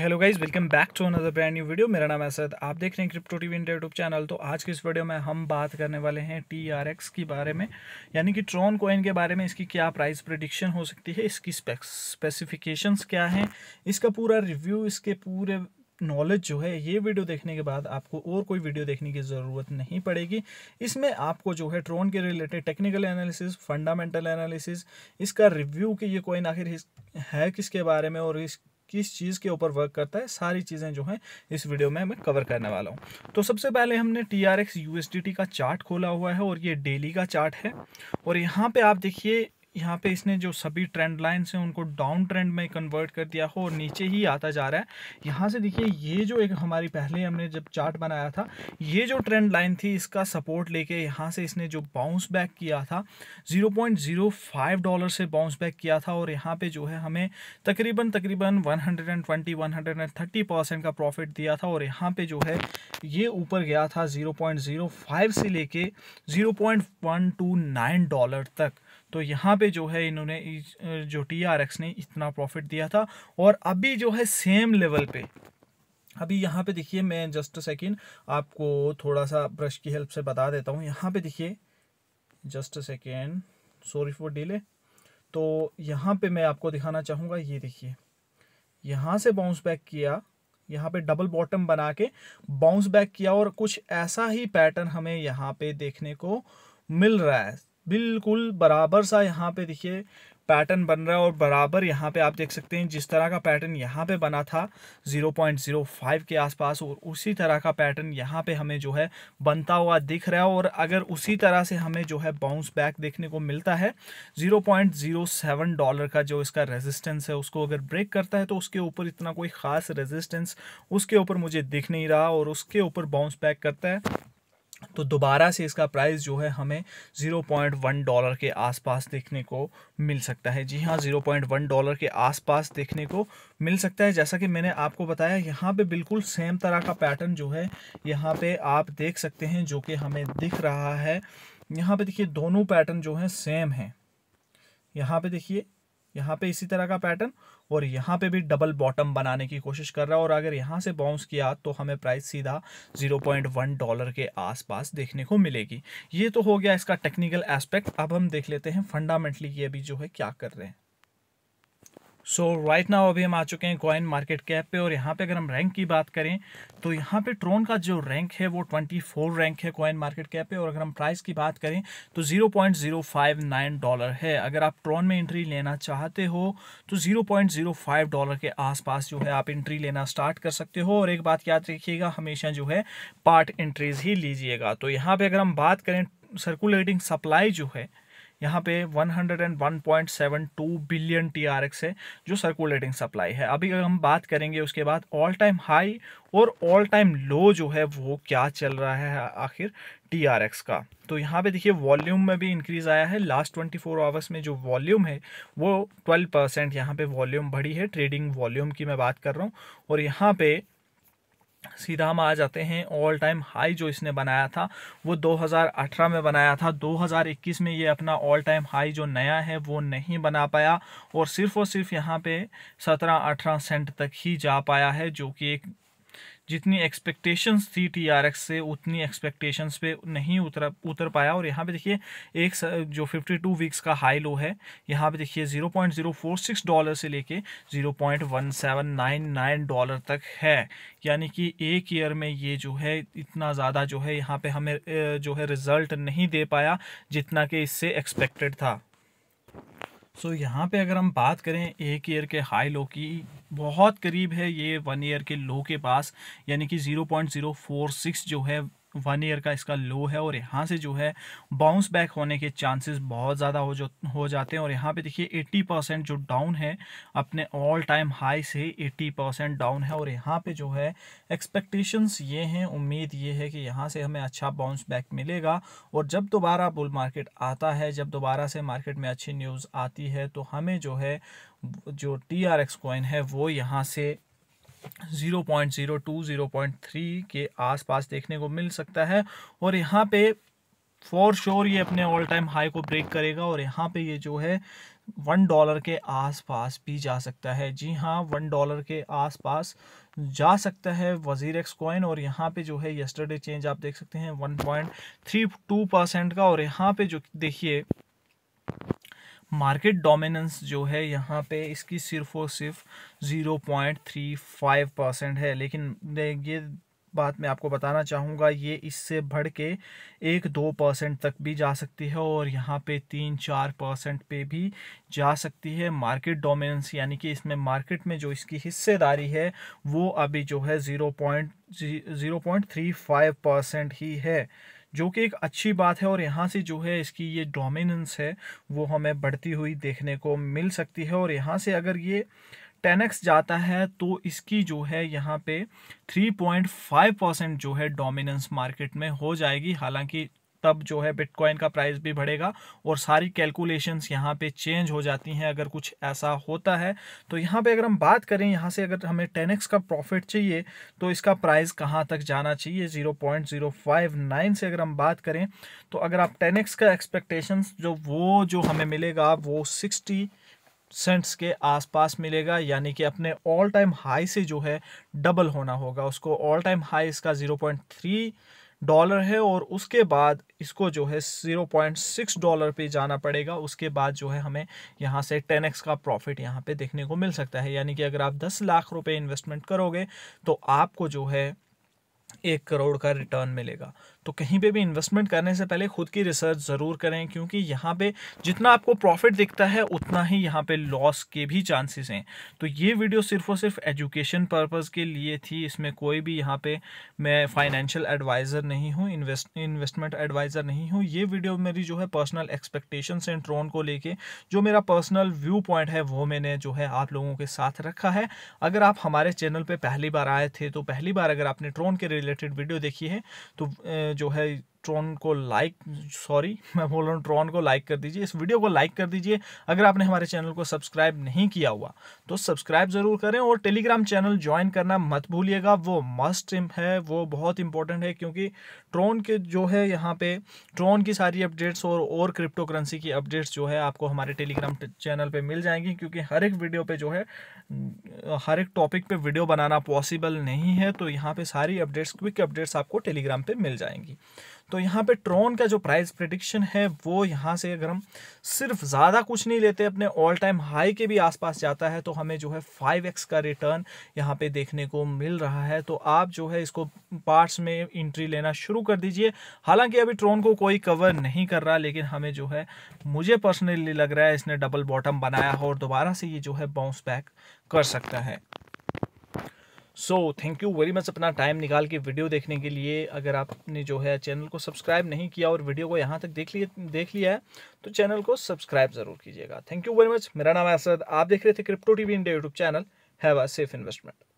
hello guys welcome back to another brand new video मेरा नाम है असद आप देख रहे हैं crypto TV India YouTube channel तो आज की इस वीडियो में हम बात करने वाले हैं टी आर एक्स के बारे में यानी कि ट्रॉन कॉइन के बारे में इसकी क्या प्राइस प्रडिक्शन हो सकती है इसकी स्पेसिफिकेशंस क्या हैं इसका पूरा रिव्यू इसके पूरे नॉलेज जो है ये वीडियो देखने के बाद आपको और कोई वीडियो देखने की ज़रूरत नहीं पड़ेगी इसमें आपको जो है ट्रोन के related technical analysis fundamental analysis इसका रिव्यू कि ये कॉइन आखिर है किसके बारे में और इस किस चीज़ के ऊपर वर्क करता है सारी चीज़ें जो हैं इस वीडियो में मैं कवर करने वाला हूँ तो सबसे पहले हमने T R X U S D T का चार्ट खोला हुआ है और ये डेली का चार्ट है और यहाँ पे आप देखिए यहाँ पे इसने जो सभी ट्रेंड लाइन्स हैं उनको डाउन ट्रेंड में कन्वर्ट कर दिया हो और नीचे ही आता जा रहा है यहाँ से देखिए ये जो एक हमारी पहले हमने जब चार्ट बनाया था ये जो ट्रेंड लाइन थी इसका सपोर्ट लेके यहाँ से इसने जो बाउंस बैक किया था 0.05 डॉलर से बाउंस बैक किया था और यहाँ पे जो है हमें तकरीबन तकरीबन वन हंड्रेड परसेंट का प्रॉफिट दिया था और यहाँ पर जो है ये ऊपर गया था ज़ीरो से लेके 0.129 डॉलर तक तो यहाँ पे जो है इन्होंने जो टी आर एक्स ने इतना प्रॉफिट दिया था और अभी जो है सेम लेवल पे अभी यहाँ पे देखिए मैं जस्ट सेकेंड आपको थोड़ा सा ब्रश की हेल्प से बता देता हूँ यहाँ पे देखिए just second sorry for delay तो यहाँ पे मैं आपको दिखाना चाहूँगा ये देखिए यहाँ से बाउंस बैक किया यहाँ पे डबल बॉटम बना के बाउंस बैक किया और कुछ ऐसा ही पैटर्न हमें यहाँ पे देखने को मिल रहा है बिल्कुल बराबर सा यहाँ पे देखिए पैटर्न बन रहा है और बराबर यहाँ पे आप देख सकते हैं जिस तरह का पैटर्न यहाँ पे बना था 0.05 के आसपास और उसी तरह का पैटर्न यहाँ पे हमें जो है बनता हुआ दिख रहा है और अगर उसी तरह से हमें जो है बाउंस बैक देखने को मिलता है 0.07 डॉलर का जो इसका रेजिस्टेंस है उसको अगर ब्रेक करता है तो उसके ऊपर इतना कोई ख़ास रेजिस्टेंस उसके ऊपर मुझे दिख नहीं रहा और उसके ऊपर बाउंस बैक करता है तो दोबारा से इसका प्राइस जो है हमें ज़ीरो पॉइंट वन डॉलर के आसपास देखने को मिल सकता है जी हाँ ज़ीरो पॉइंट वन डॉलर के आसपास देखने को मिल सकता है जैसा कि मैंने आपको बताया यहाँ पे बिल्कुल सेम तरह का पैटर्न जो है यहाँ पे आप देख सकते हैं जो कि हमें दिख रहा है यहाँ पे देखिए दोनों पैटर्न जो है सेम है यहाँ पे देखिए यहाँ पे इसी तरह का पैटर्न और यहाँ पे भी डबल बॉटम बनाने की कोशिश कर रहा है और अगर यहाँ से बाउंस किया तो हमें प्राइस सीधा 0.1 डॉलर के आसपास देखने को मिलेगी ये तो हो गया इसका टेक्निकल एस्पेक्ट अब हम देख लेते हैं फंडामेंटली ये भी जो है क्या कर रहे हैं सो राइट नाउ अभी हम आ चुके हैं कॉइन मार्केट कैप पे और यहाँ पे अगर हम रैंक की बात करें तो यहाँ पे ट्रोन का जो रैंक है वो 24 रैंक है कॉइन मार्केट कैप पे और अगर हम प्राइस की बात करें तो 0.059 डॉलर है अगर आप ट्रोन में एंट्री लेना चाहते हो तो 0.05 डॉलर के आसपास जो है आप एंट्री लेना स्टार्ट कर सकते हो और एक बात याद रखिएगा हमेशा जो है पार्ट एंट्रीज ही लीजिएगा तो यहाँ पर अगर हम बात करें सर्कुलेटिंग सप्लाई जो है यहाँ पे 101.72 बिलियन टीआरएक्स है जो सर्कुलेटिंग सप्लाई है अभी अगर हम बात करेंगे उसके बाद ऑल टाइम हाई और ऑल टाइम लो जो है वो क्या चल रहा है आखिर टी आर एक्स का तो यहाँ पे देखिए वॉल्यूम में भी इंक्रीज आया है लास्ट 24 आवर्स में जो वॉल्यूम है वो 12 परसेंट यहाँ पे वॉल्यूम बढ़ी है ट्रेडिंग वॉल्यूम की मैं बात कर रहा हूँ और यहाँ पे सीधा हम आ जाते हैं ऑल टाइम हाई जो इसने बनाया था वो 2018 में बनाया था 2021 में ये अपना ऑल टाइम हाई जो नया है वो नहीं बना पाया और सिर्फ और सिर्फ यहाँ पे 17-18 सेंट तक ही जा पाया है जो कि एक जितनी एक्सपेक्टेशंस थी टी आर एक्स से उतनी एक्सपेक्टेशंस पे नहीं उतरा उतर पाया और यहाँ पे देखिए एक जो 52 वीक्स का हाई लो है यहाँ पे देखिए 0.046 डॉलर से लेके 0.1799 डॉलर तक है यानी कि एक ईयर में ये जो है इतना ज़्यादा जो है यहाँ पे हमें जो है रिज़ल्ट नहीं दे पाया जितना कि इससे एक्सपेक्टेड था सो so, यहाँ पे अगर हम बात करें एक ईयर के हाई लो की बहुत करीब है ये वन ईयर के लो के पास यानी कि 0.046 जो है वन ईयर का इसका लो है और यहाँ से जो है बाउंस बैक होने के चांसेस बहुत ज़्यादा हो जो हो जाते हैं और यहाँ पे देखिए 80 परसेंट जो डाउन है अपने ऑल टाइम हाई से 80 परसेंट डाउन है और यहाँ पे जो है एक्सपेक्टेशंस ये हैं उम्मीद ये है कि यहाँ से हमें अच्छा बाउंस बैक मिलेगा और जब दोबारा बुल मार्केट आता है जब दोबारा से मार्केट में अच्छी न्यूज़ आती है तो हमें जो है जो टी आर एक्स कॉइन है वो यहाँ से 0.02 0.3 के आसपास देखने को मिल सकता है और यहाँ पे फॉर श्योर ये अपने ऑल टाइम हाई को ब्रेक करेगा और यहाँ पे ये जो है वन डॉलर के आसपास भी जा सकता है जी हाँ वन डॉलर के आसपास जा सकता है वजीर एक्स कॉइन और यहाँ पे जो है यस्टरडे चेंज आप देख सकते हैं one point three two percent का और यहाँ पे जो देखिए मार्केट डोमिनेंस जो है यहाँ पे इसकी सिर्फ और सिर्फ zero point three five percent है लेकिन ये बात मैं आपको बताना चाहूँगा ये इससे बढ़ के एक दो परसेंट तक भी जा सकती है और यहाँ पे तीन चार परसेंट पे भी जा सकती है मार्केट डोमिनेंस यानी कि इसमें मार्केट में जो इसकी हिस्सेदारी है वो अभी जो है zero point zero point three five percent ही है जो कि एक अच्छी बात है और यहाँ से जो है इसकी ये डोमिनेंस है वो हमें बढ़ती हुई देखने को मिल सकती है और यहाँ से अगर ये टेन एक्स जाता है तो इसकी जो है यहाँ पे 3.5 परसेंट जो है डोमिनेंस मार्केट में हो जाएगी हालांकि तब जो है बिटकॉइन का प्राइस भी बढ़ेगा और सारी कैलकुलेशंस यहाँ पे चेंज हो जाती हैं अगर कुछ ऐसा होता है तो यहाँ पे अगर हम बात करें यहाँ से अगर हमें टेन का प्रॉफिट चाहिए तो इसका प्राइस कहाँ तक जाना चाहिए ज़ीरो से अगर हम बात करें तो अगर आप टेन का एक्सपेक्टेशन जो वो जो हमें मिलेगा वो सिक्सटी सेंट्स के आसपास मिलेगा यानी कि अपने ऑल टाइम हाई से जो है डबल होना होगा उसको ऑल टाइम हाई इसका ज़ीरो पॉइंट थ्री डॉलर है और उसके बाद इसको जो है ज़ीरो पॉइंट सिक्स डॉलर पे जाना पड़ेगा उसके बाद जो है हमें यहाँ से टेन एक्स का प्रॉफिट यहाँ पे देखने को मिल सकता है यानी कि अगर आप दस लाख रुपए इन्वेस्टमेंट करोगे तो आपको जो है एक करोड़ का रिटर्न मिलेगा तो कहीं पे भी इन्वेस्टमेंट करने से पहले खुद की रिसर्च ज़रूर करें क्योंकि यहाँ पे जितना आपको प्रॉफिट दिखता है उतना ही यहाँ पे लॉस के भी चांसेस हैं तो ये वीडियो सिर्फ और सिर्फ एजुकेशन पर्पज़ के लिए थी इसमें कोई भी यहाँ पे मैं फाइनेंशियल एडवाइज़र नहीं हूँ इन्वेस्ट इन्वेस्टमेंट एडवाइज़र नहीं हूँ ये वीडियो मेरी जो है पर्सनल एक्सपेक्टेशन एंड ट्रोन को लेकर जो मेरा पर्सनल व्यू पॉइंट है वो मैंने जो है आप लोगों के साथ रखा है अगर आप हमारे चैनल पर पहली बार आए थे तो पहली बार अगर आपने ट्रोन के रिलेटेड वीडियो देखी है तो जो है ट्रॉन को लाइक सॉरी मैं बोल रहा हूँ ट्रॉन को लाइक कर दीजिए इस वीडियो को लाइक कर दीजिए अगर आपने हमारे चैनल को सब्सक्राइब नहीं किया हुआ तो सब्सक्राइब ज़रूर करें और टेलीग्राम चैनल ज्वाइन करना मत भूलिएगा वो मस्ट है वो बहुत इंपॉर्टेंट है क्योंकि ट्रॉन के जो है यहाँ पे ट्रॉन की सारी अपडेट्स और और क्रिप्टो करेंसी की अपडेट्स जो है आपको हमारे टेलीग्राम चैनल पर मिल जाएंगी क्योंकि हर एक वीडियो पर जो है हर एक टॉपिक पे वीडियो बनाना पॉसिबल नहीं है तो यहाँ पे सारी अपडेट्स क्विक अपडेट्स आपको टेलीग्राम पर मिल जाएंगी तो यहाँ पे ट्रोन का जो प्राइस प्रडिक्शन है वो यहाँ से अगर हम सिर्फ ज़्यादा कुछ नहीं लेते अपने ऑल टाइम हाई के भी आसपास जाता है तो हमें जो है फाइव एक्स का रिटर्न यहाँ पे देखने को मिल रहा है तो आप जो है इसको पार्ट्स में इंट्री लेना शुरू कर दीजिए हालांकि अभी ट्रोन को कोई कवर नहीं कर रहा लेकिन हमें जो है मुझे पर्सनली लग रहा है इसने डबल बॉटम बनाया हो और दोबारा से ये जो है बाउंस बैक कर सकता है so thank you very much अपना टाइम निकाल के वीडियो देखने के लिए अगर आपने जो है चैनल को सब्सक्राइब नहीं किया और वीडियो को यहाँ तक देख लिए देख लिया है तो चैनल को सब्सक्राइब ज़रूर कीजिएगा थैंक यू वेरी मच मेरा नाम है असद आप देख रहे थे crypto TV India YouTube channel have a safe investment